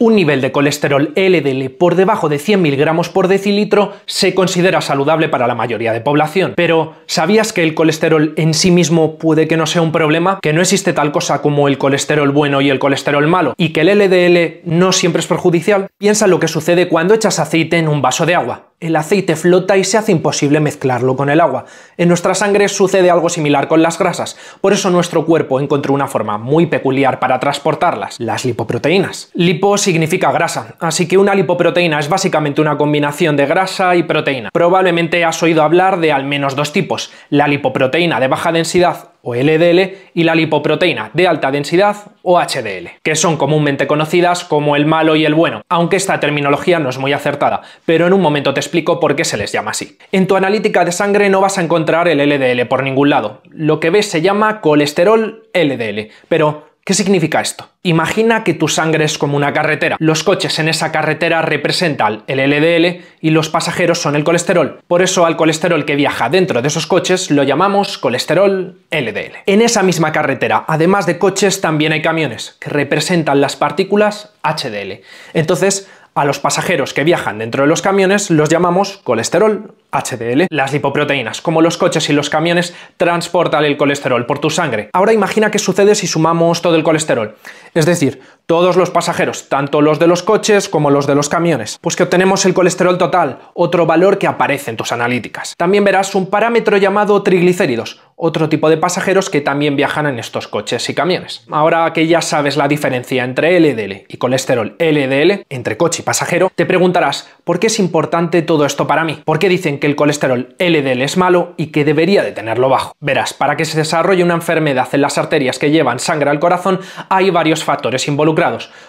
Un nivel de colesterol LDL por debajo de 100 gramos por decilitro se considera saludable para la mayoría de población. Pero, ¿sabías que el colesterol en sí mismo puede que no sea un problema? ¿Que no existe tal cosa como el colesterol bueno y el colesterol malo? ¿Y que el LDL no siempre es perjudicial? Piensa lo que sucede cuando echas aceite en un vaso de agua el aceite flota y se hace imposible mezclarlo con el agua. En nuestra sangre sucede algo similar con las grasas, por eso nuestro cuerpo encontró una forma muy peculiar para transportarlas, las lipoproteínas. Lipos significa grasa, así que una lipoproteína es básicamente una combinación de grasa y proteína. Probablemente has oído hablar de al menos dos tipos, la lipoproteína de baja densidad o LDL y la lipoproteína de alta densidad o HDL, que son comúnmente conocidas como el malo y el bueno, aunque esta terminología no es muy acertada, pero en un momento te explico por qué se les llama así. En tu analítica de sangre no vas a encontrar el LDL por ningún lado, lo que ves se llama colesterol LDL, pero ¿Qué significa esto? Imagina que tu sangre es como una carretera. Los coches en esa carretera representan el LDL y los pasajeros son el colesterol. Por eso al colesterol que viaja dentro de esos coches lo llamamos colesterol LDL. En esa misma carretera, además de coches, también hay camiones que representan las partículas HDL. Entonces, a los pasajeros que viajan dentro de los camiones los llamamos colesterol, HDL. Las lipoproteínas, como los coches y los camiones, transportan el colesterol por tu sangre. Ahora imagina qué sucede si sumamos todo el colesterol. Es decir, todos los pasajeros, tanto los de los coches como los de los camiones, pues que obtenemos el colesterol total, otro valor que aparece en tus analíticas. También verás un parámetro llamado triglicéridos, otro tipo de pasajeros que también viajan en estos coches y camiones. Ahora que ya sabes la diferencia entre LDL y colesterol LDL, entre coche y pasajero, te preguntarás, ¿por qué es importante todo esto para mí? ¿Por qué dicen que el colesterol LDL es malo y que debería de tenerlo bajo? Verás, para que se desarrolle una enfermedad en las arterias que llevan sangre al corazón, hay varios factores involucrados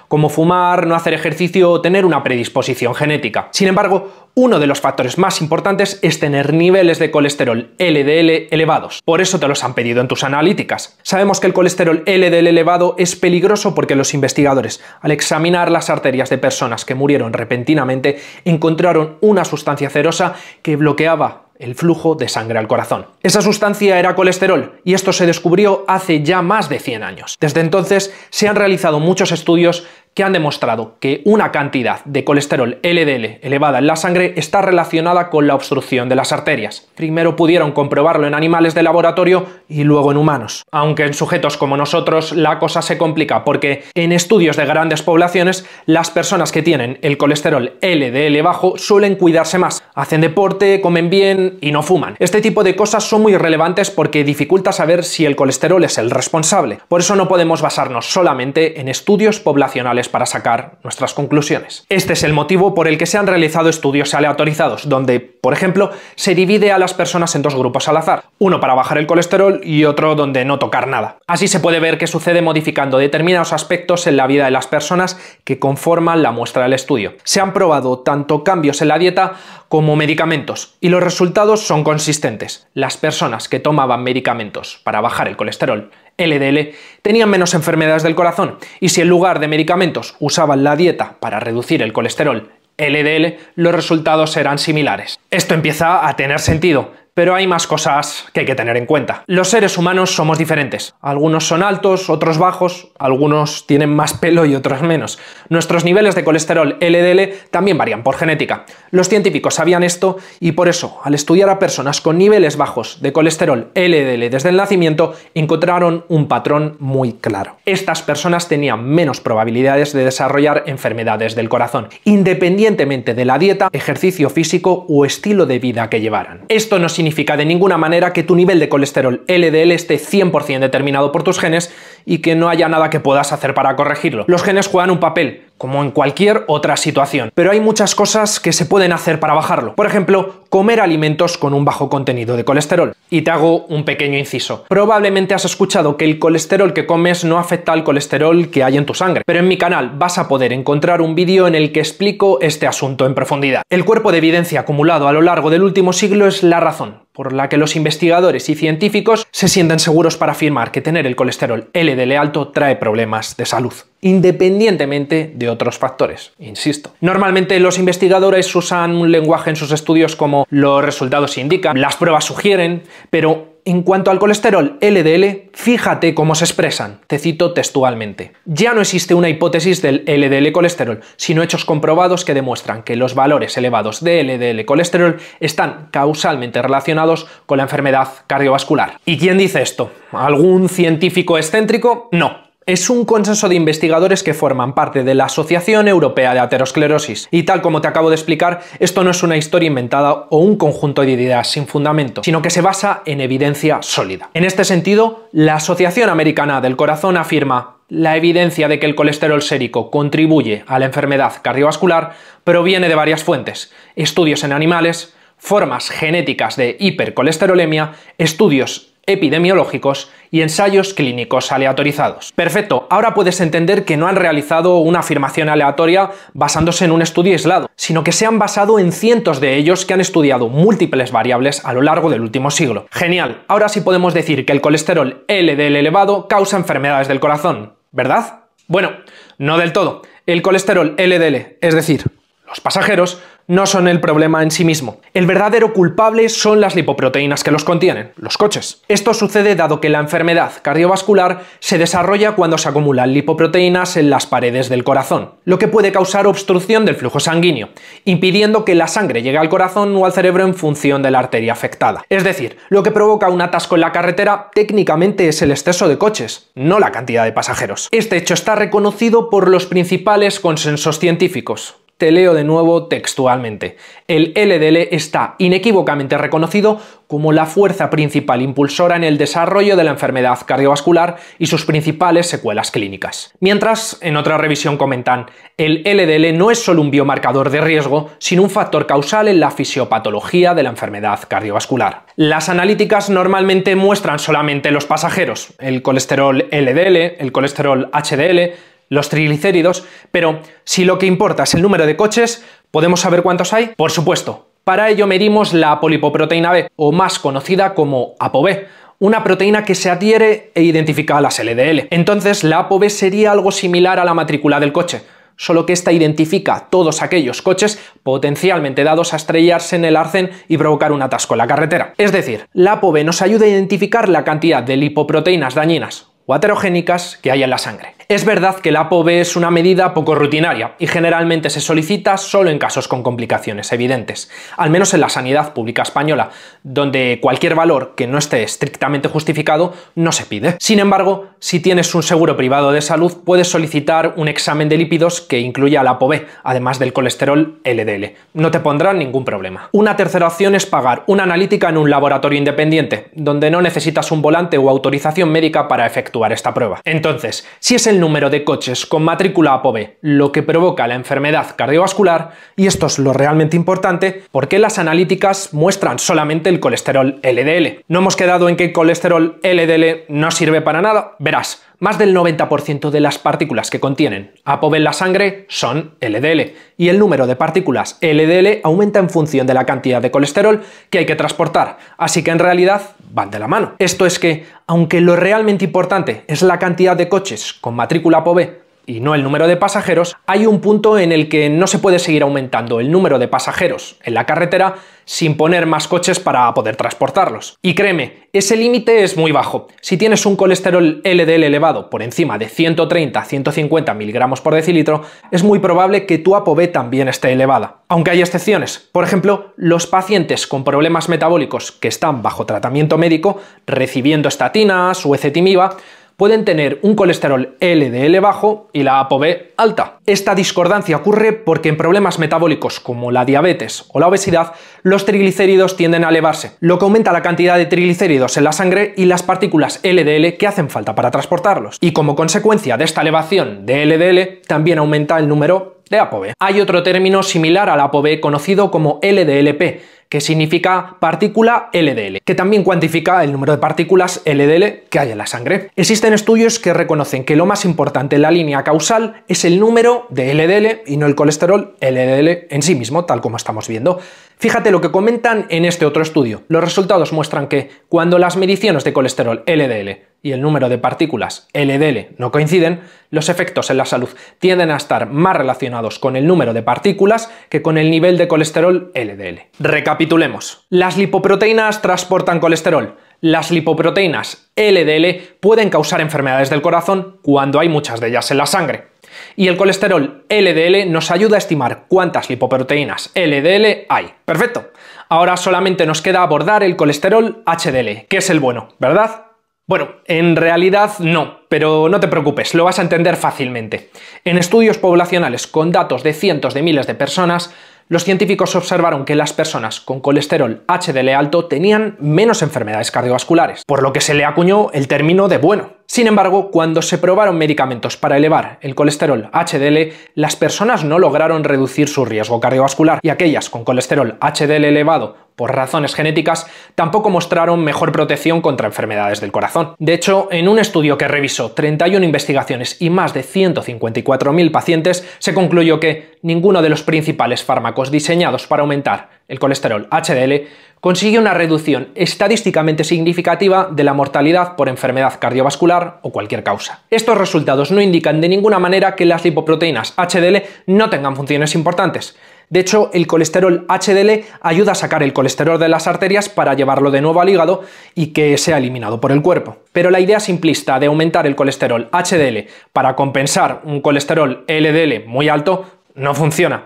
como fumar, no hacer ejercicio o tener una predisposición genética. Sin embargo, uno de los factores más importantes es tener niveles de colesterol LDL elevados. Por eso te los han pedido en tus analíticas. Sabemos que el colesterol LDL elevado es peligroso porque los investigadores, al examinar las arterias de personas que murieron repentinamente, encontraron una sustancia cerosa que bloqueaba el flujo de sangre al corazón. Esa sustancia era colesterol y esto se descubrió hace ya más de 100 años. Desde entonces se han realizado muchos estudios que han demostrado que una cantidad de colesterol LDL elevada en la sangre está relacionada con la obstrucción de las arterias. Primero pudieron comprobarlo en animales de laboratorio y luego en humanos. Aunque en sujetos como nosotros la cosa se complica porque en estudios de grandes poblaciones las personas que tienen el colesterol LDL bajo suelen cuidarse más, hacen deporte, comen bien y no fuman. Este tipo de cosas son muy relevantes porque dificulta saber si el colesterol es el responsable. Por eso no podemos basarnos solamente en estudios poblacionales para sacar nuestras conclusiones. Este es el motivo por el que se han realizado estudios aleatorizados, donde, por ejemplo, se divide a las personas en dos grupos al azar, uno para bajar el colesterol y otro donde no tocar nada. Así se puede ver que sucede modificando determinados aspectos en la vida de las personas que conforman la muestra del estudio. Se han probado tanto cambios en la dieta como medicamentos, y los resultados son consistentes. Las personas que tomaban medicamentos para bajar el colesterol LDL tenían menos enfermedades del corazón y si en lugar de medicamentos usaban la dieta para reducir el colesterol LDL, los resultados serán similares. Esto empieza a tener sentido, pero hay más cosas que hay que tener en cuenta. Los seres humanos somos diferentes. Algunos son altos, otros bajos, algunos tienen más pelo y otros menos. Nuestros niveles de colesterol LDL también varían por genética. Los científicos sabían esto y por eso, al estudiar a personas con niveles bajos de colesterol LDL desde el nacimiento, encontraron un patrón muy claro. Estas personas tenían menos probabilidades de desarrollar enfermedades del corazón, independientemente de la dieta, ejercicio físico o estilo de vida que llevaran. Esto nos significa de ninguna manera que tu nivel de colesterol LDL esté 100% determinado por tus genes, y que no haya nada que puedas hacer para corregirlo. Los genes juegan un papel, como en cualquier otra situación, pero hay muchas cosas que se pueden hacer para bajarlo. Por ejemplo, comer alimentos con un bajo contenido de colesterol. Y te hago un pequeño inciso. Probablemente has escuchado que el colesterol que comes no afecta al colesterol que hay en tu sangre, pero en mi canal vas a poder encontrar un vídeo en el que explico este asunto en profundidad. El cuerpo de evidencia acumulado a lo largo del último siglo es la razón por la que los investigadores y científicos se sientan seguros para afirmar que tener el colesterol LDL alto trae problemas de salud, independientemente de otros factores, insisto. Normalmente los investigadores usan un lenguaje en sus estudios como los resultados indican, las pruebas sugieren, pero en cuanto al colesterol LDL, fíjate cómo se expresan. Te cito textualmente. Ya no existe una hipótesis del LDL colesterol, sino hechos comprobados que demuestran que los valores elevados de LDL colesterol están causalmente relacionados con la enfermedad cardiovascular. ¿Y quién dice esto? ¿Algún científico excéntrico? No, es un consenso de investigadores que forman parte de la Asociación Europea de Aterosclerosis. Y tal como te acabo de explicar, esto no es una historia inventada o un conjunto de ideas sin fundamento, sino que se basa en evidencia sólida. En este sentido, la Asociación Americana del Corazón afirma la evidencia de que el colesterol sérico contribuye a la enfermedad cardiovascular proviene de varias fuentes, estudios en animales, formas genéticas de hipercolesterolemia, estudios epidemiológicos y ensayos clínicos aleatorizados. Perfecto, ahora puedes entender que no han realizado una afirmación aleatoria basándose en un estudio aislado, sino que se han basado en cientos de ellos que han estudiado múltiples variables a lo largo del último siglo. Genial, ahora sí podemos decir que el colesterol LDL elevado causa enfermedades del corazón, ¿verdad? Bueno, no del todo. El colesterol LDL, es decir, los pasajeros, no son el problema en sí mismo. El verdadero culpable son las lipoproteínas que los contienen, los coches. Esto sucede dado que la enfermedad cardiovascular se desarrolla cuando se acumulan lipoproteínas en las paredes del corazón, lo que puede causar obstrucción del flujo sanguíneo, impidiendo que la sangre llegue al corazón o al cerebro en función de la arteria afectada. Es decir, lo que provoca un atasco en la carretera técnicamente es el exceso de coches, no la cantidad de pasajeros. Este hecho está reconocido por los principales consensos científicos, te leo de nuevo textualmente. El LDL está inequívocamente reconocido como la fuerza principal impulsora en el desarrollo de la enfermedad cardiovascular y sus principales secuelas clínicas. Mientras, en otra revisión comentan, el LDL no es solo un biomarcador de riesgo, sino un factor causal en la fisiopatología de la enfermedad cardiovascular. Las analíticas normalmente muestran solamente los pasajeros, el colesterol LDL, el colesterol HDL, los triglicéridos, pero si lo que importa es el número de coches, ¿podemos saber cuántos hay? Por supuesto. Para ello medimos la polipoproteína B, o más conocida como ApoB, una proteína que se adhiere e identifica a las LDL. Entonces la ApoB sería algo similar a la matrícula del coche, solo que esta identifica todos aquellos coches potencialmente dados a estrellarse en el arcén y provocar un atasco en la carretera. Es decir, la ApoB nos ayuda a identificar la cantidad de lipoproteínas dañinas o aterogénicas que hay en la sangre. Es verdad que la ApoB es una medida poco rutinaria y generalmente se solicita solo en casos con complicaciones evidentes, al menos en la sanidad pública española, donde cualquier valor que no esté estrictamente justificado no se pide. Sin embargo, si tienes un seguro privado de salud, puedes solicitar un examen de lípidos que incluya la ApoB, además del colesterol LDL. No te pondrán ningún problema. Una tercera opción es pagar una analítica en un laboratorio independiente, donde no necesitas un volante o autorización médica para efectuar esta prueba. Entonces, si es el número de coches con matrícula ApoB, lo que provoca la enfermedad cardiovascular, y esto es lo realmente importante, porque las analíticas muestran solamente el colesterol LDL. No hemos quedado en que el colesterol LDL no sirve para nada, verás. Más del 90% de las partículas que contienen APOB en la sangre son LDL, y el número de partículas LDL aumenta en función de la cantidad de colesterol que hay que transportar, así que en realidad van de la mano. Esto es que, aunque lo realmente importante es la cantidad de coches con matrícula APOB y no el número de pasajeros, hay un punto en el que no se puede seguir aumentando el número de pasajeros en la carretera sin poner más coches para poder transportarlos. Y créeme, ese límite es muy bajo. Si tienes un colesterol LDL elevado por encima de 130 150 miligramos por decilitro, es muy probable que tu ApoB también esté elevada. Aunque hay excepciones. Por ejemplo, los pacientes con problemas metabólicos que están bajo tratamiento médico, recibiendo estatinas o ecetimiba, pueden tener un colesterol LDL bajo y la ApoB alta. Esta discordancia ocurre porque en problemas metabólicos como la diabetes o la obesidad, los triglicéridos tienden a elevarse, lo que aumenta la cantidad de triglicéridos en la sangre y las partículas LDL que hacen falta para transportarlos. Y como consecuencia de esta elevación de LDL, también aumenta el número de ApoB. Hay otro término similar al ApoB conocido como LDLP, que significa partícula LDL, que también cuantifica el número de partículas LDL que hay en la sangre. Existen estudios que reconocen que lo más importante en la línea causal es el número de LDL y no el colesterol LDL en sí mismo, tal como estamos viendo. Fíjate lo que comentan en este otro estudio. Los resultados muestran que cuando las mediciones de colesterol LDL y el número de partículas LDL no coinciden, los efectos en la salud tienden a estar más relacionados con el número de partículas que con el nivel de colesterol LDL. Recapitulemos. Las lipoproteínas transportan colesterol. Las lipoproteínas LDL pueden causar enfermedades del corazón cuando hay muchas de ellas en la sangre. Y el colesterol LDL nos ayuda a estimar cuántas lipoproteínas LDL hay. Perfecto. Ahora solamente nos queda abordar el colesterol HDL, que es el bueno, ¿verdad? Bueno, en realidad no, pero no te preocupes, lo vas a entender fácilmente. En estudios poblacionales con datos de cientos de miles de personas, los científicos observaron que las personas con colesterol HDL alto tenían menos enfermedades cardiovasculares, por lo que se le acuñó el término de bueno. Sin embargo, cuando se probaron medicamentos para elevar el colesterol HDL, las personas no lograron reducir su riesgo cardiovascular y aquellas con colesterol HDL elevado por razones genéticas, tampoco mostraron mejor protección contra enfermedades del corazón. De hecho, en un estudio que revisó 31 investigaciones y más de 154.000 pacientes, se concluyó que ninguno de los principales fármacos diseñados para aumentar el colesterol HDL consigue una reducción estadísticamente significativa de la mortalidad por enfermedad cardiovascular o cualquier causa. Estos resultados no indican de ninguna manera que las lipoproteínas HDL no tengan funciones importantes, de hecho, el colesterol HDL ayuda a sacar el colesterol de las arterias para llevarlo de nuevo al hígado y que sea eliminado por el cuerpo. Pero la idea simplista de aumentar el colesterol HDL para compensar un colesterol LDL muy alto no funciona.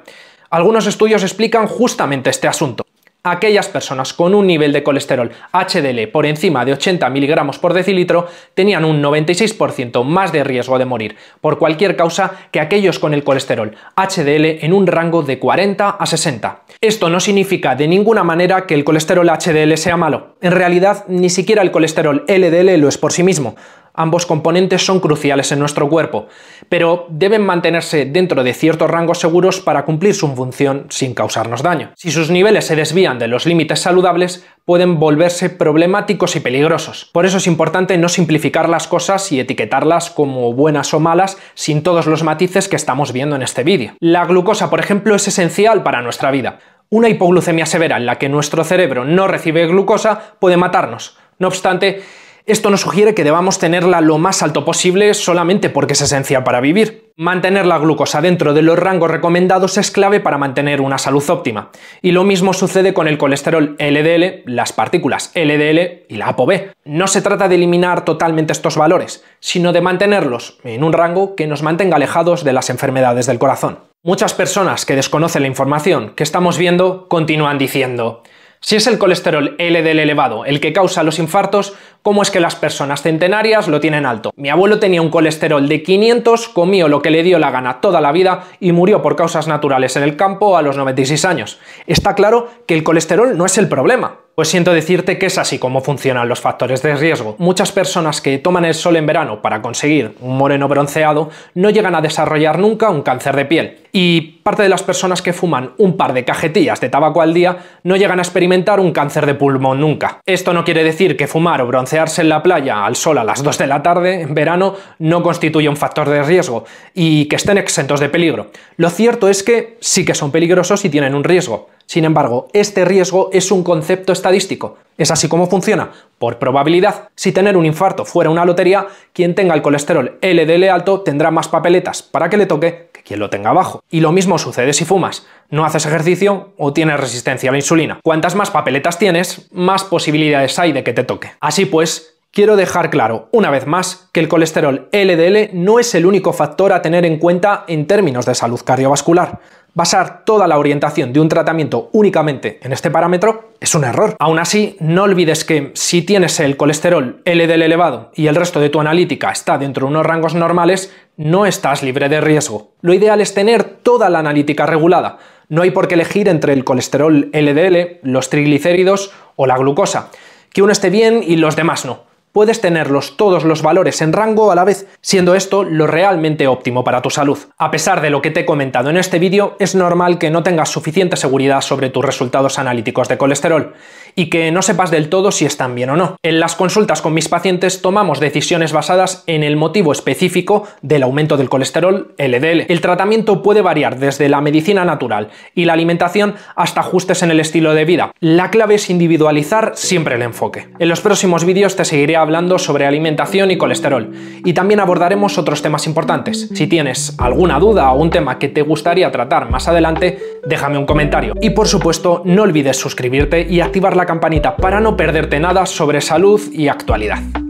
Algunos estudios explican justamente este asunto aquellas personas con un nivel de colesterol HDL por encima de 80 miligramos por decilitro tenían un 96% más de riesgo de morir por cualquier causa que aquellos con el colesterol HDL en un rango de 40 a 60. Esto no significa de ninguna manera que el colesterol HDL sea malo. En realidad, ni siquiera el colesterol LDL lo es por sí mismo. Ambos componentes son cruciales en nuestro cuerpo, pero deben mantenerse dentro de ciertos rangos seguros para cumplir su función sin causarnos daño. Si sus niveles se desvían de los límites saludables, pueden volverse problemáticos y peligrosos. Por eso es importante no simplificar las cosas y etiquetarlas como buenas o malas sin todos los matices que estamos viendo en este vídeo. La glucosa, por ejemplo, es esencial para nuestra vida. Una hipoglucemia severa en la que nuestro cerebro no recibe glucosa puede matarnos. No obstante, esto nos sugiere que debamos tenerla lo más alto posible solamente porque es esencial para vivir. Mantener la glucosa dentro de los rangos recomendados es clave para mantener una salud óptima. Y lo mismo sucede con el colesterol LDL, las partículas LDL y la ApoB. No se trata de eliminar totalmente estos valores, sino de mantenerlos en un rango que nos mantenga alejados de las enfermedades del corazón. Muchas personas que desconocen la información que estamos viendo continúan diciendo si es el colesterol LDL elevado el que causa los infartos, ¿cómo es que las personas centenarias lo tienen alto? Mi abuelo tenía un colesterol de 500, comió lo que le dio la gana toda la vida y murió por causas naturales en el campo a los 96 años. Está claro que el colesterol no es el problema, pues siento decirte que es así como funcionan los factores de riesgo. Muchas personas que toman el sol en verano para conseguir un moreno bronceado no llegan a desarrollar nunca un cáncer de piel. Y parte de las personas que fuman un par de cajetillas de tabaco al día no llegan a experimentar un cáncer de pulmón nunca. Esto no quiere decir que fumar o broncearse en la playa al sol a las 2 de la tarde en verano no constituye un factor de riesgo y que estén exentos de peligro. Lo cierto es que sí que son peligrosos y tienen un riesgo. Sin embargo, este riesgo es un concepto estadístico. Es así como funciona. Por probabilidad, si tener un infarto fuera una lotería, quien tenga el colesterol LDL alto tendrá más papeletas para que le toque que quien lo tenga bajo. Y lo mismo sucede si fumas, no haces ejercicio o tienes resistencia a la insulina. Cuantas más papeletas tienes, más posibilidades hay de que te toque. Así pues, Quiero dejar claro, una vez más, que el colesterol LDL no es el único factor a tener en cuenta en términos de salud cardiovascular. Basar toda la orientación de un tratamiento únicamente en este parámetro es un error. Aún así, no olvides que si tienes el colesterol LDL elevado y el resto de tu analítica está dentro de unos rangos normales, no estás libre de riesgo. Lo ideal es tener toda la analítica regulada. No hay por qué elegir entre el colesterol LDL, los triglicéridos o la glucosa. Que uno esté bien y los demás no puedes tenerlos todos los valores en rango a la vez, siendo esto lo realmente óptimo para tu salud. A pesar de lo que te he comentado en este vídeo, es normal que no tengas suficiente seguridad sobre tus resultados analíticos de colesterol y que no sepas del todo si están bien o no. En las consultas con mis pacientes tomamos decisiones basadas en el motivo específico del aumento del colesterol LDL. El tratamiento puede variar desde la medicina natural y la alimentación hasta ajustes en el estilo de vida. La clave es individualizar siempre el enfoque. En los próximos vídeos te seguiré hablando sobre alimentación y colesterol. Y también abordaremos otros temas importantes. Si tienes alguna duda o un tema que te gustaría tratar más adelante, déjame un comentario. Y por supuesto, no olvides suscribirte y activar la campanita para no perderte nada sobre salud y actualidad.